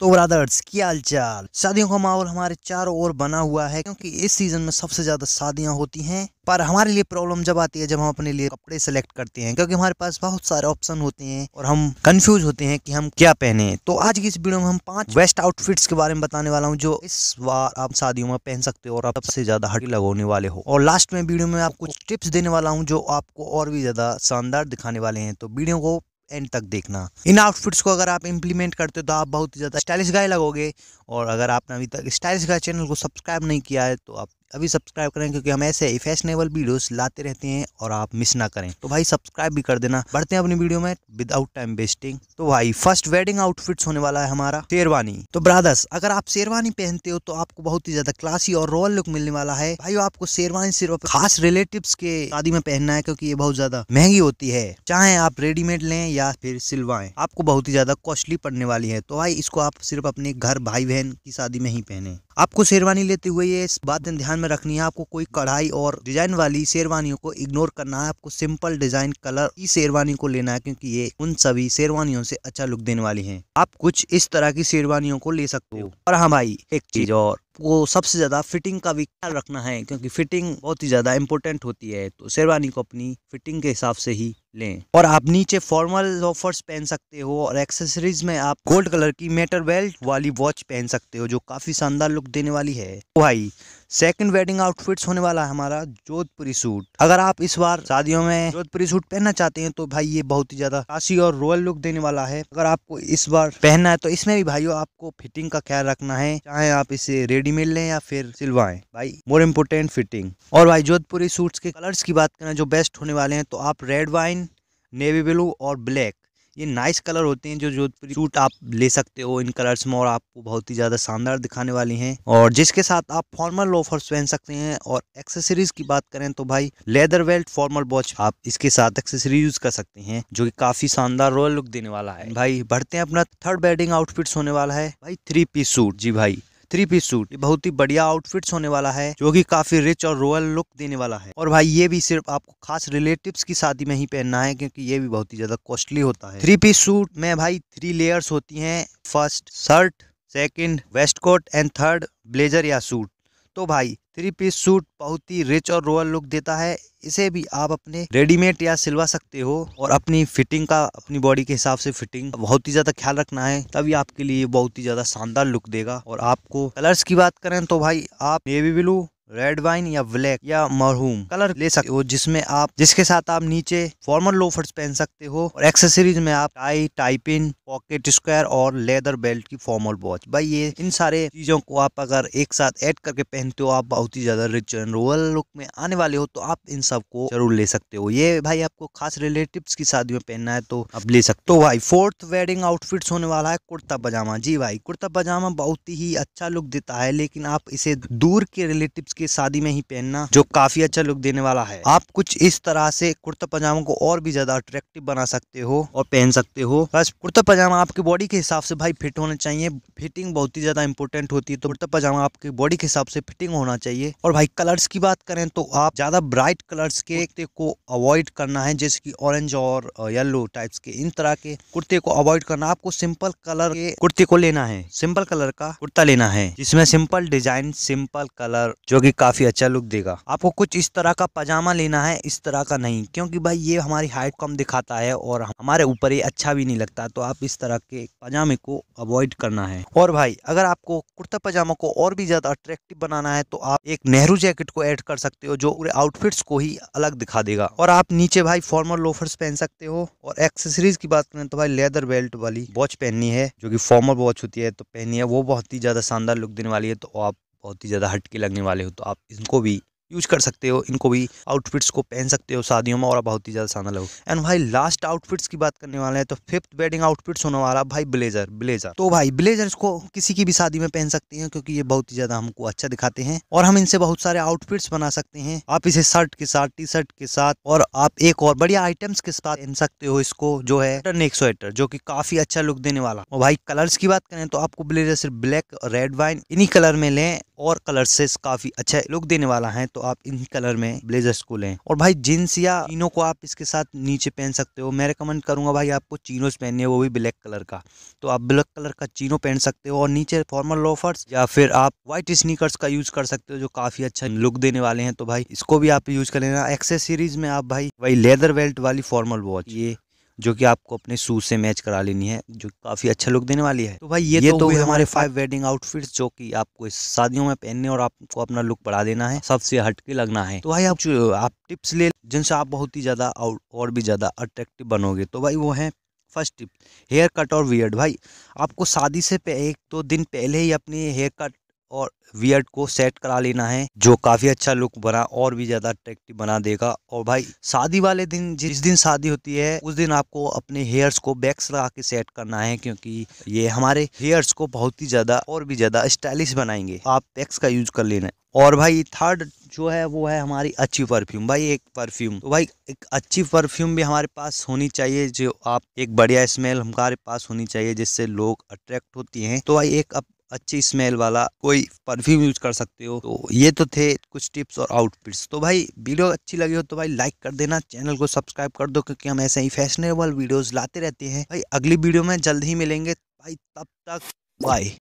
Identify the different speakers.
Speaker 1: तो ब्रादर्स क्या चाल शादियों का माहौल हमारे चारों ओर बना हुआ है क्योंकि इस सीजन में सबसे ज्यादा शादियां होती हैं पर हमारे लिए प्रॉब्लम जब आती है जब हम अपने लिए कपड़े सेलेक्ट करते हैं क्योंकि हमारे पास बहुत सारे ऑप्शन होते हैं और हम कंफ्यूज होते हैं कि हम क्या पहने तो आज की इस वीडियो में हम पांच बेस्ट आउटफिट्स के बारे में बताने वाला हूँ जो इस बार आप शादियों में पहन सकते हो और आप सबसे ज्यादा हटी लगोने वाले हो और लास्ट में वीडियो में आप कुछ टिप्स देने वाला हूँ जो आपको और भी ज्यादा शानदार दिखाने वाले हैं तो वीडियो को एंड तक देखना इन आउटफिट्स को अगर आप इंप्लीमेंट करते हो तो आप बहुत ही ज़्यादा स्टाइलिश गाय लगोगे और अगर आपने अभी तक स्टाइलिश गाय चैनल को सब्सक्राइब नहीं किया है तो आप अभी सब्सक्राइब करें क्योंकि हम ऐसे ही फैशनेबल वीडियोस लाते रहते हैं और आप मिस ना करें तो भाई सब्सक्राइब भी कर देना बढ़ते हैं अपनी वीडियो में विदाउट टाइम वेस्टिंग तो भाई फर्स्ट वेडिंग आउटफिट्स होने वाला है हमारा शेरवानी तो ब्रादर्स अगर आप शेरवानी पहनते हो तो आपको बहुत ही ज्यादा क्लासी और रॉयल लुक मिलने वाला है भाई आपको शेरवानी सिर्फ खास रिलेटिव के शादी में पहनना है क्योंकि ये बहुत ज्यादा महंगी होती है चाहे आप रेडीमेड लें या फिर सिलवाएं आपको बहुत ही ज्यादा कॉस्टली पड़ने वाली है तो भाई इसको आप सिर्फ अपने घर भाई बहन की शादी में ही पहने आपको शेरवानी लेते हुए ये बात ध्यान में रखनी है आपको कोई कढ़ाई और डिजाइन वाली शेरवानियों को इग्नोर करना है आपको सिंपल डिजाइन कलर की शेरवानी को लेना है क्योंकि ये उन सभी शेरवानियों से अच्छा लुक देने वाली है आप कुछ इस तरह की शेरवानियों को ले सकते हो और हाँ भाई एक चीज और आपको सबसे ज़्यादा फिटिंग का भी ख्याल रखना है क्योंकि फिटिंग बहुत ही ज़्यादा इंपॉर्टेंट होती है तो शेरवानी को अपनी फिटिंग के हिसाब से ही लें और आप नीचे फॉर्मल लोफर्स पहन सकते हो और एक्सेसरीज में आप गोल्ड कलर की मेटर बेल्ट वाली वॉच पहन सकते हो जो काफ़ी शानदार लुक देने वाली है तो भाई सेकंड वेडिंग आउटफिट्स होने वाला है हमारा जोधपुरी सूट अगर आप इस बार शादियों में जोधपुरी सूट पहनना चाहते हैं तो भाई ये बहुत ही ज्यादा खासी और रॉयल लुक देने वाला है अगर आपको इस बार पहनना है तो इसमें भी भाइयों आपको फिटिंग का ख्याल रखना है चाहे आप इसे रेडीमेड लें या फिर सिलवाएं भाई मोर इम्पोर्टेंट फिटिंग और भाई जोधपुरी सूट के कलर्स की बात करें जो बेस्ट होने वाले हैं तो आप रेड वाइन नेवी ब्लू और ब्लैक ये नाइस कलर होते हैं जो जो सूट आप ले सकते हो इन कलर्स में और आपको बहुत ही ज़्यादा शानदार दिखाने वाली हैं और जिसके साथ आप फॉर्मल लोफर्स पहन सकते हैं और एक्सेसरीज की बात करें तो भाई लेदर वेल्ट फॉर्मल वॉच आप इसके साथ एक्सेसरी यूज कर सकते हैं जो की काफी शानदार रॉयल लुक देने वाला है भाई बढ़ते हैं अपना थर्ड वेडिंग आउटफिट्स होने वाला है भाई थ्री पीस सूट जी भाई थ्री पीस सूट बहुत ही बढ़िया आउटफिट्स होने वाला है जो कि काफी रिच और रॉयल लुक देने वाला है और भाई ये भी सिर्फ आपको खास रिलेटिव्स की शादी में ही पहनना है क्योंकि ये भी बहुत ही ज्यादा कॉस्टली होता है थ्री पीस सूट में भाई थ्री लेयर्स होती हैं first shirt second waistcoat and third blazer या सूट तो भाई थ्री पीस सूट बहुत ही रिच और रोयल लुक देता है इसे भी आप अपने रेडीमेड या सिलवा सकते हो और अपनी फिटिंग का अपनी बॉडी के हिसाब से फिटिंग बहुत ही ज्यादा ख्याल रखना है तभी आपके लिए बहुत ही ज्यादा शानदार लुक देगा और आपको कलर्स की बात करें तो भाई आप नेवी ब्लू रेड वाइन या ब्लैक या मरहूम कलर ले सकते हो जिसमें आप जिसके साथ आप नीचे फॉर्मल लोफर्स पहन सकते हो और एक्सेसरीज में आप टाई टाइपिन पॉकेट स्क्वायर और लेदर बेल्ट की फॉर्मल वॉच भाई ये इन सारे चीजों को आप अगर एक साथ ऐड करके पहनते हो आप बहुत ही ज्यादा रिच एंड रोयल लुक में आने वाले हो तो आप इन सब को जरूर ले सकते हो ये भाई आपको खास रिलेटिव की शादी में पहनना है तो आप ले सकते हो तो भाई फोर्थ वेडिंग आउटफिट होने वाला है कुर्ता पजामा जी भाई कुर्ता पजामा बहुत ही अच्छा लुक देता है लेकिन आप इसे दूर के रिलेटिव उसके शादी में ही पहनना जो काफी अच्छा लुक देने वाला है आप कुछ इस तरह से कुर्ता पजामा को और भी ज्यादा अट्रैक्टिव बना सकते हो और पहन सकते हो बस कुर्ता पजामा आपकी बॉडी के हिसाब से भाई फिट होना चाहिए फिटिंग बहुत ही ज्यादा इंपॉर्टेंट होती है तो कुर्ता पजामा आपकी बॉडी के हिसाब से फिटिंग होना चाहिए और भाई कलर्स की बात करें तो आप ज्यादा ब्राइट कलर्स के कुर्ते को अवॉइड करना है जैसे की ऑरेंज और येलो टाइप्स के इन तरह के कुर्ते को अवॉइड करना आपको सिंपल कलर के कुर्ते को लेना है सिंपल कलर का कुर्ता लेना है जिसमें सिंपल डिजाइन सिंपल कलर जो कि काफ़ी अच्छा लुक देगा आपको कुछ इस तरह का पजामा लेना है इस तरह का नहीं क्योंकि भाई ये हमारी हाइट कम दिखाता है और हमारे ऊपर ये अच्छा भी नहीं लगता तो आप इस तरह के पजामे को अवॉइड करना है और भाई अगर आपको कुर्ता पजामा को और भी ज़्यादा अट्रैक्टिव बनाना है तो आप एक नेहरू जैकेट को एड कर सकते हो जो पूरे आउटफिट्स को ही अलग दिखा देगा और आप नीचे भाई फॉर्मल लोफर्स पहन सकते हो और एक्सेसरीज की बात करें तो भाई लेदर बेल्ट वाली वॉच पहननी है जो कि फॉर्मल वॉच होती है तो पहनी है वो बहुत ही ज़्यादा शानदार लुक देने वाली है तो आप बहुत ही ज़्यादा हटके लगने वाले हो तो आप इनको भी यूज कर सकते हो इनको भी आउटफिट्स को पहन सकते हो शादियों में और बहुत ही ज़्यादा शानदार लगो एंड भाई लास्ट आउटफिट्स की बात करने वाले हैं तो फिफ्थ वेडिंग आउटफिट्स होने वाला भाई ब्लेजर ब्लेजर तो भाई ब्लेजर को किसी की भी शादी में पहन सकते हैं क्योंकि ये बहुत ही ज़्यादा हमको अच्छा दिखाते हैं और हम इनसे बहुत सारे आउटफिट्स बना सकते हैं आप इसे शर्ट के साथ टी शर्ट के साथ और आप एक और बढ़िया आइटम्स के साथ पहन सकते हो इसको जो है नेक स्वेटर जो की काफी अच्छा लुक देने वाला और भाई कलर्स की बात करें तो आपको ब्लेजर सिर्फ ब्लैक रेड वाइन इन्हीं कलर में लें और कलर से काफ़ी अच्छा लुक देने वाला है तो आप इन कलर में ब्लेजर्स को लें और भाई जीन्स या चीनों को आप इसके साथ नीचे पहन सकते हो मैं रिकमेंड करूंगा भाई आपको चीनोज पहनने वो भी ब्लैक कलर का तो आप ब्लैक कलर का चीनो पहन सकते हो और नीचे फॉर्मल लोफर्स या फिर आप व्हाइट स्नीकर्स का यूज कर सकते हो जो काफ़ी अच्छा लुक देने वाले हैं तो भाई इसको भी आप यूज कर लेना एक्सेसरीज में आप भाई वही लेदर बेल्ट वाली फॉर्मल वॉच ये जो कि आपको अपने शूज से मैच करा लेनी है जो काफ़ी अच्छा लुक देने वाली है तो भाई ये, ये तो, तो हुए हमारे फाइव वेडिंग आउटफिट्स जो कि आपको इस शादियों में पहनने और आपको अपना लुक बढ़ा देना है सबसे हटके लगना है तो भाई आप आप टिप्स ले जिनसे आप बहुत ही ज़्यादा और भी ज़्यादा अट्रैक्टिव बनोगे तो भाई वो है फर्स्ट टिप हेयर कट और वियर्ड भाई आपको शादी से एक दो तो दिन पहले ही अपने हेयर कट और वियर्ड को सेट करा लेना है जो काफ़ी अच्छा लुक बना और भी ज़्यादा अट्रेक्टिव बना देगा और भाई शादी वाले दिन जिस दिन शादी होती है उस दिन आपको अपने हेयर्स को बैक्स लगा के सेट करना है क्योंकि ये हमारे हेयर्स को बहुत ही ज़्यादा और भी ज़्यादा स्टाइलिश बनाएंगे आप बैक्स का यूज कर लेना और भाई थर्ड जो है वो है हमारी अच्छी परफ्यूम भाई एक परफ्यूम तो भाई एक अच्छी परफ्यूम भी हमारे पास होनी चाहिए जो आप एक बढ़िया स्मेल हमारे पास होनी चाहिए जिससे लोग अट्रैक्ट होती हैं तो भाई एक अच्छी स्मेल वाला कोई परफ्यूम यूज कर सकते हो तो ये तो थे कुछ टिप्स और आउटफिट्स तो भाई वीडियो अच्छी लगी हो तो भाई लाइक कर देना चैनल को सब्सक्राइब कर दो क्योंकि हम ऐसे ही फैशनेबल वीडियोज लाते रहते हैं भाई अगली वीडियो में जल्द ही मिलेंगे भाई तब तक बाय